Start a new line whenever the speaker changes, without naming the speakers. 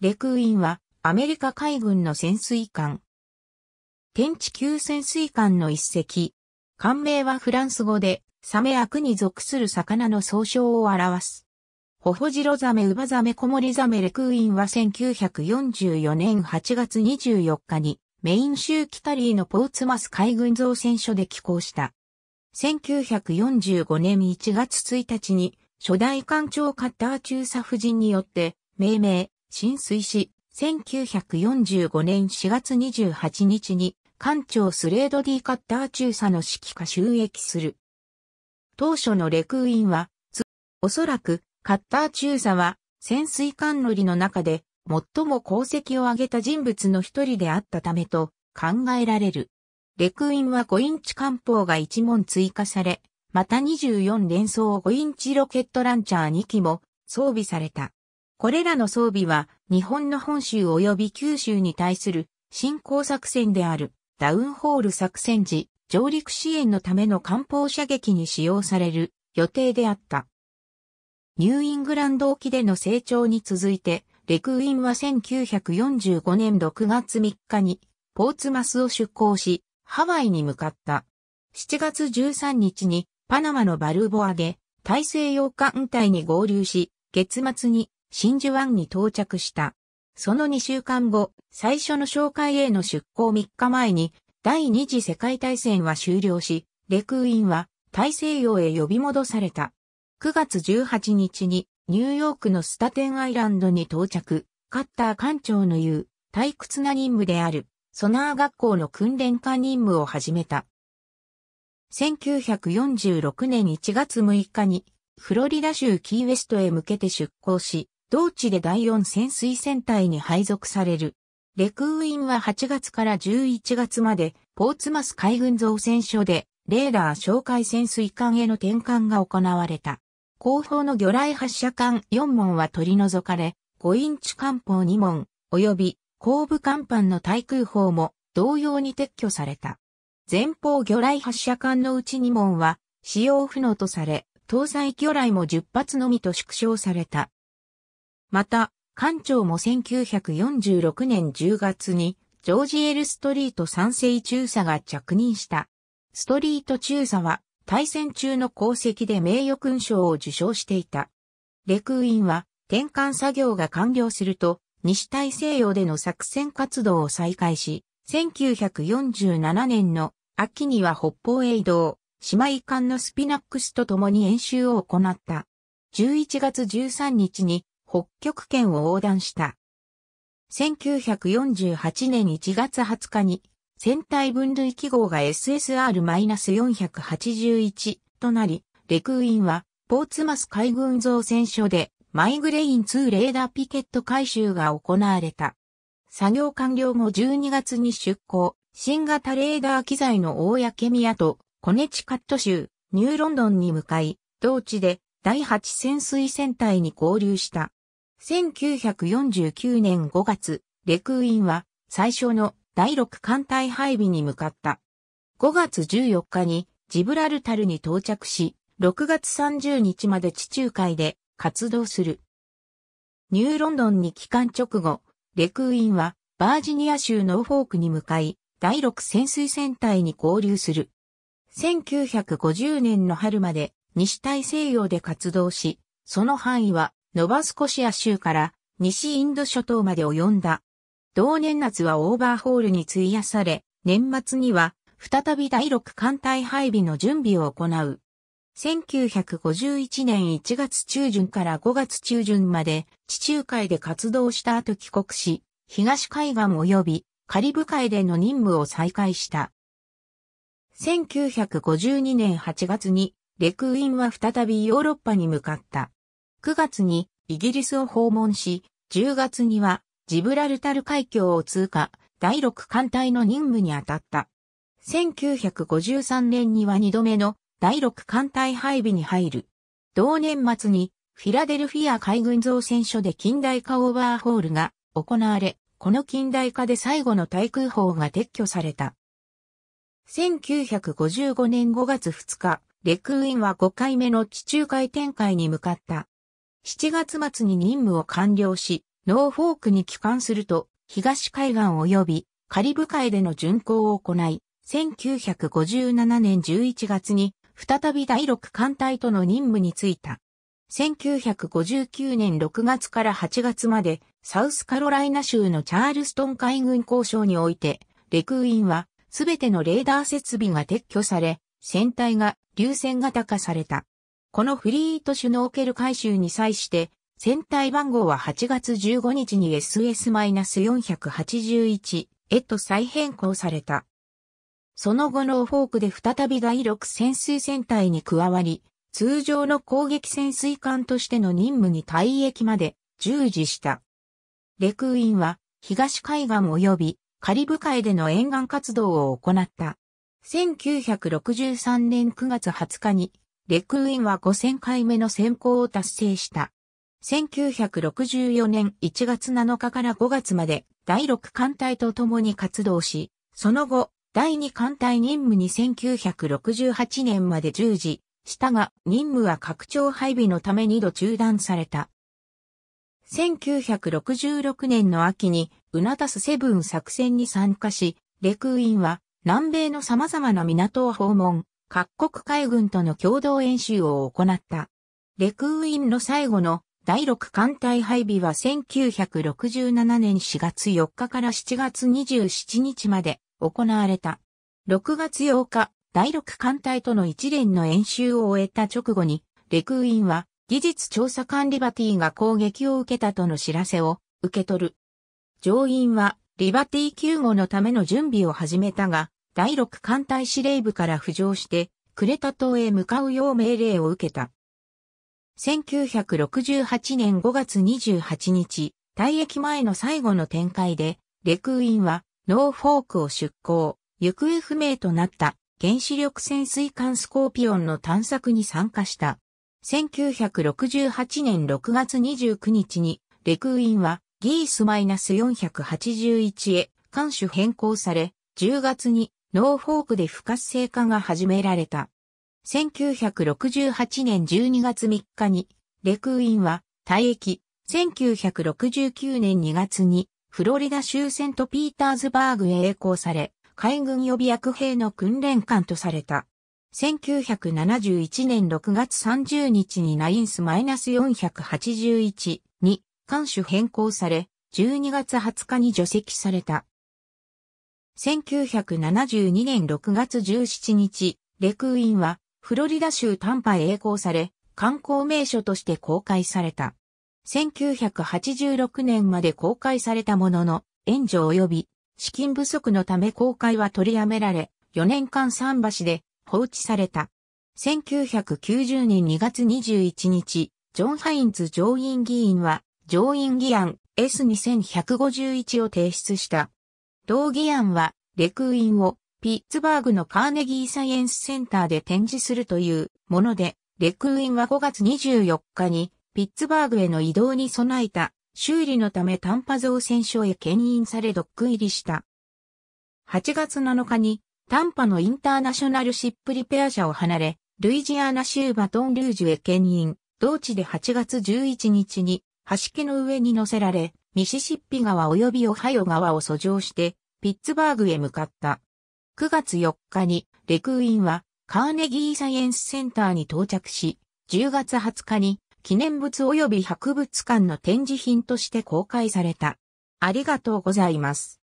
レクインはアメリカ海軍の潜水艦。天地級潜水艦の一隻。艦名はフランス語でサメ悪に属する魚の総称を表す。ホホジロザメ、ウバザメ、コモリザメ、レクインは1944年8月24日にメイン州キタリーのポーツマス海軍造船所で寄港した。1945年1月1日に初代艦長カッター中佐夫人によって命名、浸水し、1945年4月28日に、艦長スレード D カッター中佐の指揮下収益する。当初のレクーインは、おそらく、カッター中佐は、潜水艦乗りの中で、最も功績を挙げた人物の一人であったためと考えられる。レクインは5インチ艦砲が1門追加され、また24連装5インチロケットランチャー2機も装備された。これらの装備は日本の本州及び九州に対する進行作戦であるダウンホール作戦時上陸支援のための艦砲射撃に使用される予定であった。ニューイングランド沖での成長に続いて、レクウィンは1945年6月3日にポーツマスを出港し、ハワイに向かった。7月13日にパナマのバルボアで大西洋艦隊に合流し、月末に真珠湾に到着した。その2週間後、最初の紹介への出港3日前に、第二次世界大戦は終了し、レク陸ンは大西洋へ呼び戻された。9月18日にニューヨークのスタテンアイランドに到着、カッター艦長の言う退屈な任務であるソナー学校の訓練艦任務を始めた。1946年1月6日にフロリダ州キーウェストへ向けて出港し、同地で第四潜水船隊に配属される。レクインは8月から11月まで、ポーツマス海軍造船所で、レーダー哨戒潜水艦への転換が行われた。後方の魚雷発射艦4門は取り除かれ、5インチ艦砲2門、及び後部艦板の対空砲も同様に撤去された。前方魚雷発射艦のうち2門は使用不能とされ、搭載魚雷も10発のみと縮小された。また、館長も1946年10月に、ジョージ・エル・ストリート三世中佐が着任した。ストリート中佐は、対戦中の功績で名誉勲章を受賞していた。レクーィンは、転換作業が完了すると、西大西洋での作戦活動を再開し、1947年の秋には北方へ移動、姉妹艦のスピナックスと共に演習を行った。11月13日に北極圏を横断した。1948年1月20日に、船体分類記号が SSR-481 となり、レクーインは、ポーツマス海軍造船所で、マイグレイン2レーダーピケット回収が行われた。作業完了後12月に出港、新型レーダー機材の大焼けみと、コネチカット州、ニューロンドンに向かい、同地で第8潜水船隊に合流した。1949年5月、レクウインは最初の第6艦隊配備に向かった。5月14日にジブラルタルに到着し、6月30日まで地中海で活動する。ニューロンドンに帰還直後、レクウインはバージニア州ノーフォークに向かい、第6潜水船隊に合流する。1950年の春まで西大西洋で活動し、その範囲はノバスコシア州から西インド諸島まで及んだ。同年夏はオーバーホールに費やされ、年末には再び第6艦隊配備の準備を行う。1951年1月中旬から5月中旬まで地中海で活動した後帰国し、東海岸及びカリブ海での任務を再開した。1952年8月に、レクインは再びヨーロッパに向かった。9月にイギリスを訪問し、10月にはジブラルタル海峡を通過、第6艦隊の任務に当たった。1953年には2度目の第6艦隊配備に入る。同年末にフィラデルフィア海軍造船所で近代化オーバーホールが行われ、この近代化で最後の対空砲が撤去された。1955年5月2日、レクーィンは5回目の地中海展開に向かった。7月末に任務を完了し、ノーフォークに帰還すると、東海岸及びカリブ海での巡航を行い、1957年11月に再び第6艦隊との任務に就いた。1959年6月から8月までサウスカロライナ州のチャールストン海軍交渉において、レクーィンはすべてのレーダー設備が撤去され、船体が流線型化された。このフリートシュノーケル回収に際して、船体番号は8月15日に SS-481 へと再変更された。その後ノーフォークで再び第6潜水船隊に加わり、通常の攻撃潜水艦としての任務に退役まで従事した。レクーインは東海岸及びカリブ海での沿岸活動を行った。1963年9月20日にレクウィンは5000回目の選考を達成した。1964年1月7日から5月まで第6艦隊と共に活動し、その後、第2艦隊任務に1968年まで従事したが、任務は拡張配備のため2度中断された。1966年の秋に、ウナタスセブン作戦に参加し、レクウィンは南米の様々な港を訪問、各国海軍との共同演習を行った。レクーインの最後の第6艦隊配備は1967年4月4日から7月27日まで行われた。6月8日、第6艦隊との一連の演習を終えた直後に、レクーインは技術調査官リバティが攻撃を受けたとの知らせを受け取る。上院はリバティ救護のための準備を始めたが、第6艦隊司令部から浮上して、クレタ島へ向かうよう命令を受けた。1968年5月28日、退役前の最後の展開で、レクーィンは、ノーフォークを出港、行方不明となった原子力潜水艦スコーピオンの探索に参加した。1968年6月29日に、レクーィンはギース -481 へ艦種変更され、10月にノーフォークで不活性化が始められた。1968年12月3日に、レクーィンは退役。1969年2月に、フロリダ州セントピーターズバーグへ栄光され、海軍予備役兵の訓練官とされた。1971年6月30日にナインスマイナス -481 に艦首変更され、12月20日に除籍された。1972年6月17日、レクインはフロリダ州タンパへ栄光され、観光名所として公開された。1986年まで公開されたものの、援助及び資金不足のため公開は取りやめられ、4年間桟橋で放置された。1990年2月21日、ジョン・ハインズ上院議員は、上院議案 S2151 を提出した。同議案は、レクインをピッツバーグのカーネギーサイエンスセンターで展示するというもので、レクインは5月24日にピッツバーグへの移動に備えた修理のため短波造船所へ牽引されドック入りした。8月7日に短波のインターナショナルシップリペア社を離れ、ルイジアナ州バトンルージュへ牽引、同地で8月11日に、橋木の上に乗せられ、ミシシッピ川及びオハイオ川を遡上して、ピッツバーグへ向かった。9月4日に、レクーィンは、カーネギーサイエンスセンターに到着し、10月20日に、記念物及び博物館の展示品として公開された。ありがとうございます。